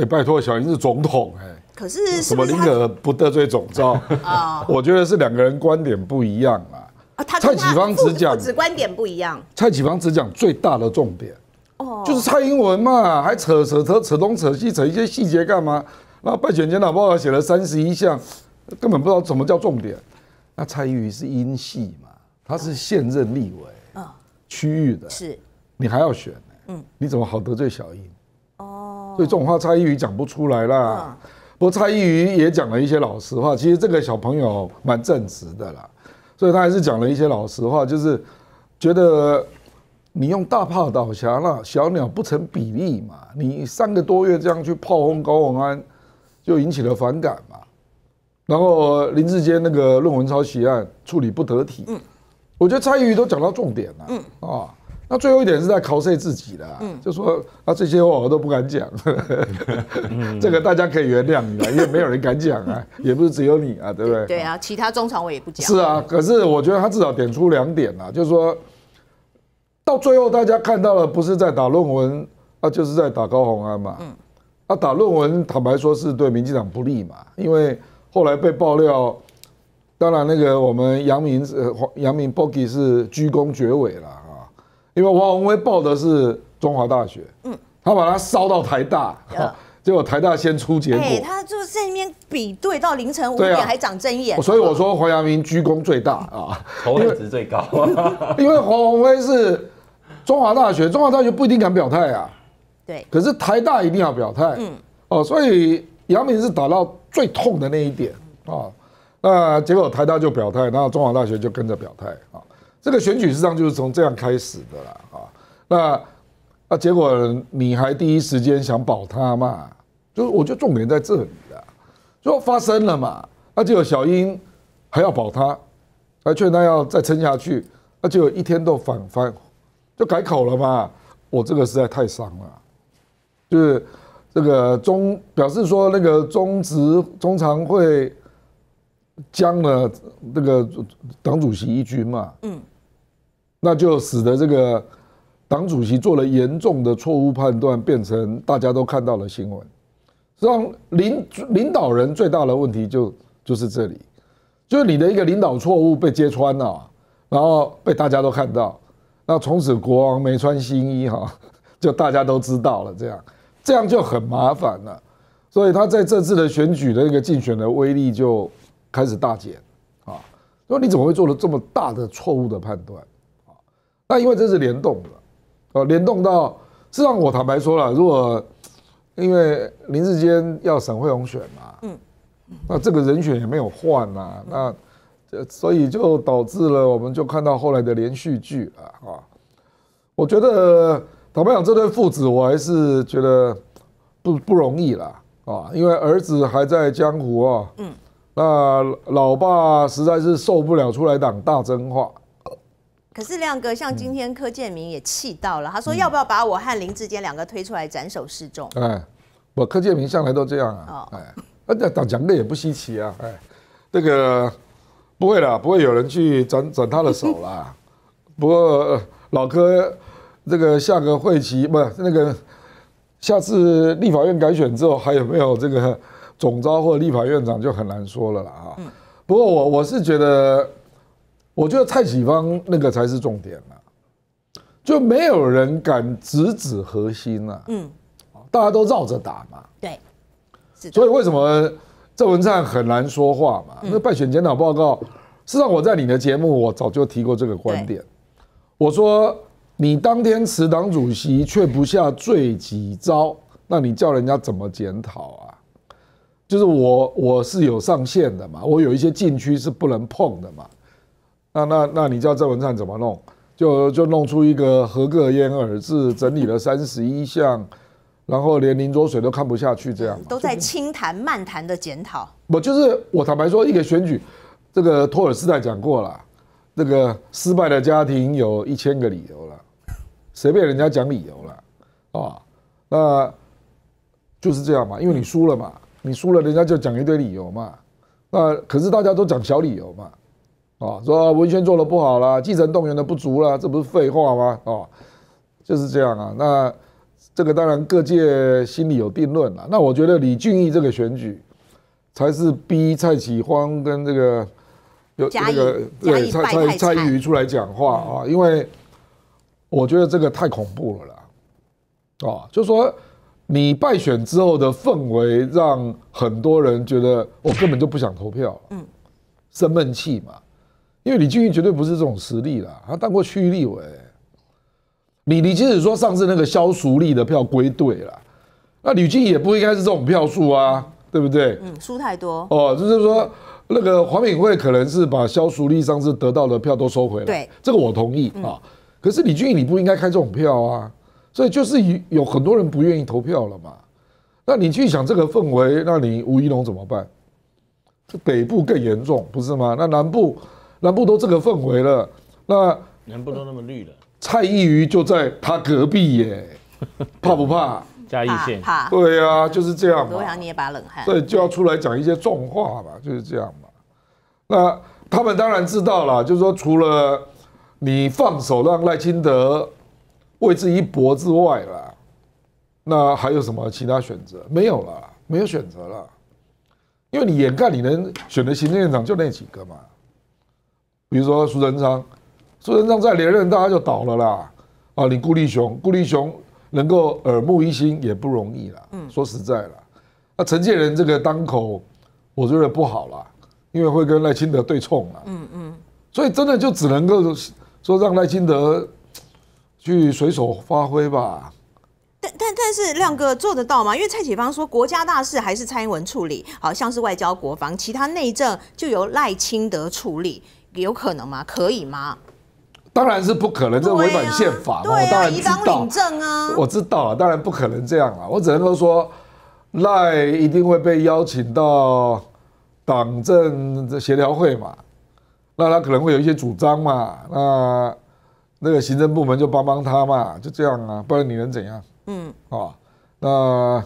哎，拜托，小英是总统哎，可是什么宁可不得罪总召啊？我觉得是两个人观点不一样啊。蔡启芳只讲只观点不一样，蔡启芳只讲最大的重点哦，就是蔡英文嘛，还扯扯扯扯东扯西，扯一些细节干嘛？然后败选前的报告写了三十一项，根本不知道怎么叫重点。那蔡玉是英系嘛，他是现任立委啊，区域的，是你还要选嗯，你怎么好得罪小英？所以这种话蔡依瑜讲不出来啦。不过蔡依瑜也讲了一些老实话，其实这个小朋友蛮正直的啦，所以他还是讲了一些老实话，就是觉得你用大炮倒墙那小鸟不成比例嘛。你三个多月这样去炮轰高文安，就引起了反感嘛。然后林志坚那个论文抄袭案处理不得体，嗯，我觉得蔡依瑜都讲到重点了，嗯啊。那最后一点是在 cos 自己嗯、就说啊这些话我都不敢讲，这个大家可以原谅你了，因为没有人敢讲啊，也不是只有你啊，对不对？对啊，其他中常委也不讲。是啊，可是我觉得他至少点出两点啊，就是说到最后大家看到了，不是在打论文啊，就是在打高红安嘛。嗯，啊，打论文坦白说是对民进党不利嘛，因为后来被爆料，当然那个我们杨明是杨明 Boogie 是鞠躬绝尾了。因为王宏辉报的是中华大学，嗯，他把他烧到台大，啊，结果台大先出结果，他就在那边比对到凌晨五点还长针眼，所以我说黄阳明鞠躬最大啊，仇恨值最高，因为黄宏辉是中华大学，中华大学不一定敢表态啊，对，可是台大一定要表态，嗯，哦，所以杨明是打到最痛的那一点啊，那结果台大就表态，然后中华大学就跟着表态啊。这个选举实际上就是从这样开始的啦，啊，那，啊，结果你还第一时间想保他嘛？就我就得重点在这里了，就发生了嘛，那就有小英还要保他，还劝他要再撑下去，那就有一天都反翻，就改口了嘛。我这个实在太伤了，就是这个中表示说那个中职中常会将了那个党主席一军嘛，嗯。那就使得这个党主席做了严重的错误判断，变成大家都看到了新闻。实际上，领领导人最大的问题就就是这里，就是你的一个领导错误被揭穿了，然后被大家都看到。那从此国王没穿新衣哈，就大家都知道了。这样，这样就很麻烦了。所以他在这次的选举的一个竞选的威力就开始大减啊。说你怎么会做了这么大的错误的判断？那因为这是联动的，哦，联动到实际上我坦白说了，如果因为林志坚要沈惠荣选嘛，嗯，那这个人选也没有换呐，那所以就导致了，我们就看到后来的连续剧了啊。我觉得坦白讲，这对父子我还是觉得不不容易啦，啊，因为儿子还在江湖啊，嗯，那老爸实在是受不了出来讲大真话。可是亮哥像今天柯建明也气到了，他说要不要把我和林志坚两个推出来斩首示众？哎，我柯建明向来都这样啊，哎，那讲讲的也不稀奇啊，哎，这个不会了，不会有人去斩斩他的手啦。不过老柯这个下个会期不，那个下次立法院改选之后，还有没有这个总招或立法院长就很难说了了啊。不过我我是觉得。我觉得蔡启芳那个才是重点啊，就没有人敢直指核心了。嗯，大家都绕着打嘛。对，所以为什么郑文灿很难说话嘛？那败选检讨报告，事实上我在你的节目我早就提过这个观点，我说你当天辞党主席却不下罪己诏，那你叫人家怎么检讨啊？就是我我是有上限的嘛，我有一些禁区是不能碰的嘛。那那那，你叫郑文灿怎么弄？就就弄出一个合格烟耳字，整理了三十一项，然后连林卓水都看不下去，这样都在轻谈慢谈的检讨。不，就是我坦白说，一个选举，这个托尔斯泰讲过了，这个失败的家庭有一千个理由了，谁被人家讲理由了啊。那就是这样嘛，因为你输了嘛，你输了人家就讲一堆理由嘛。那可是大家都讲小理由嘛。啊，说文宣做的不好了，基层动员的不足了，这不是废话吗？啊，就是这样啊。那这个当然各界心里有定论了。那我觉得李俊毅这个选举，才是逼蔡启荒跟这个有这个对蔡蔡蔡玉瑜出来讲话啊，因为我觉得这个太恐怖了啦。啊，就说你败选之后的氛围，让很多人觉得我根本就不想投票，嗯，生闷气嘛。因为李俊毅绝对不是这种实力啦，他当过区立委。你你即使说上次那个萧淑丽的票归队了，那李俊也不应该是这种票数啊，对不对？嗯，输太多。哦，就是说那个黄敏惠可能是把萧淑丽上次得到的票都收回来。对，这个我同意啊。可是李俊毅你不应该开这种票啊，所以就是有很多人不愿意投票了嘛。那你去想这个氛围，那你吴一龙怎么办？这北部更严重，不是吗？那南部。那不都这个氛围了？那人不都那么绿了？蔡依瑜就在他隔壁耶，怕不怕？嘉义县，怕对呀，就是这样嘛。捏把冷汗。对，就要出来讲一些重话嘛，就是这样嘛。那他们当然知道了，就是说，除了你放手让赖清德为之一搏之外啦，那还有什么其他选择？没有了，没有选择了，因为你掩盖你能选的行政院长就那几个嘛。比如说苏贞昌，苏贞昌再连任，大家就倒了啦。啊，你顾立雄，顾立雄能够耳目一新也不容易了。嗯，说实在啦，那陈建仁这个当口，我觉得不好了，因为会跟赖清德对冲了。嗯嗯。所以真的就只能够说让赖清德去随手发挥吧。但但但是亮哥做得到吗？因为蔡启芳说，国家大事还是蔡英文处理，好像是外交国防，其他内政就由赖清德处理。有可能吗？可以吗？当然是不可能，这违反宪法。我当然知道。啊，我知道了，当然不可能这样了。我只能说，赖一定会被邀请到党政协调会嘛。那他可能会有一些主张嘛。那那个行政部门就帮帮他嘛，就这样啊。不然你能怎样？嗯啊，那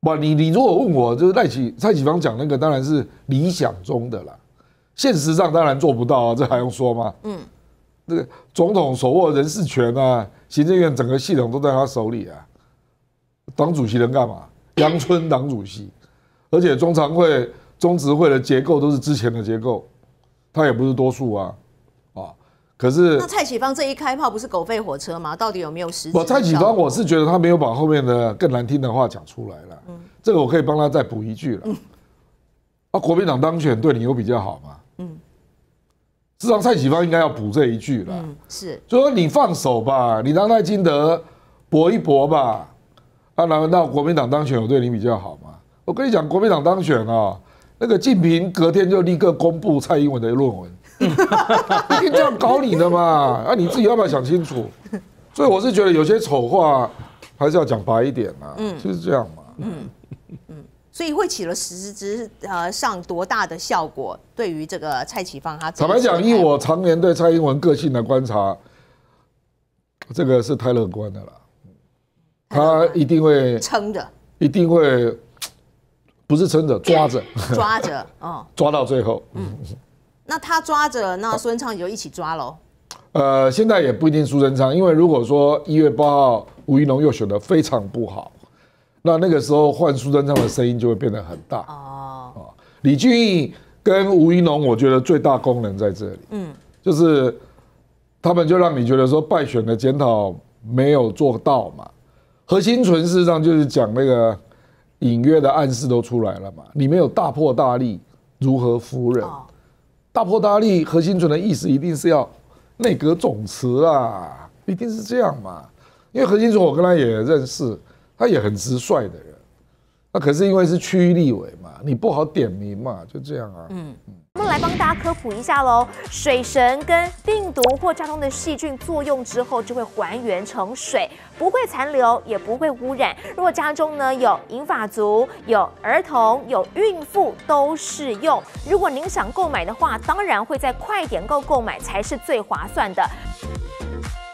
不，你你如果问我，就是赖启蔡启芳讲那个，当然是理想中的啦。现实上当然做不到啊，这还用说吗？嗯，那个总统手握人事权啊，行政院整个系统都在他手里啊。党主席能干嘛？杨春党主席，而且中常会、中执会的结构都是之前的结构，他也不是多数啊，啊。可是那蔡启芳这一开炮，不是狗吠火车吗？到底有没有实？我蔡启芳，我是觉得他没有把后面的更难听的话讲出来了。嗯，这个我可以帮他再补一句了。啊，国民党当选对你有比较好吗？嗯，至少蔡启芳应该要补这一句了。嗯，是，就说你放手吧，你让赖金德搏一搏吧。啊，那道国民党当选有对你比较好吗？我跟你讲，国民党当选啊，那个晋平隔天就立刻公布蔡英文的论文，一定这样搞你的嘛。啊，你自己要不要想清楚？所以我是觉得有些丑话还是要讲白一点啊。嗯，就是这样嘛。嗯。嗯。所以会起了实质呃上多大的效果？对于这个蔡启芳，他坦白讲，以我常年对蔡英文个性的观察，这个是太乐观的了。他一定会撑着，一定会不是撑着 抓着，抓着 哦，抓到最后。嗯，那他抓着，那孙昌就一起抓喽。呃，现在也不一定苏贞昌，因为如果说一月八号吴宜龙又选得非常不好。那那个时候换苏贞昌的声音就会变得很大哦。李俊毅跟吴怡农，我觉得最大功能在这里。嗯，就是他们就让你觉得说败选的检讨没有做到嘛。何心存事实上就是讲那个隐约的暗示都出来了嘛，你没有大破大立如何服人？大破大立，何心存的意思一定是要内阁总辞啦，一定是这样嘛。因为何心存我跟他也认识。他也很直率的人，那可是因为是区立委嘛，你不好点名嘛，就这样啊。嗯嗯，我们来帮大家科普一下喽。水神跟病毒或家中的细菌作用之后，就会还原成水，不会残留，也不会污染。如果家中呢有银发族、有儿童、有孕妇都适用。如果您想购买的话，当然会在快点购购买才是最划算的。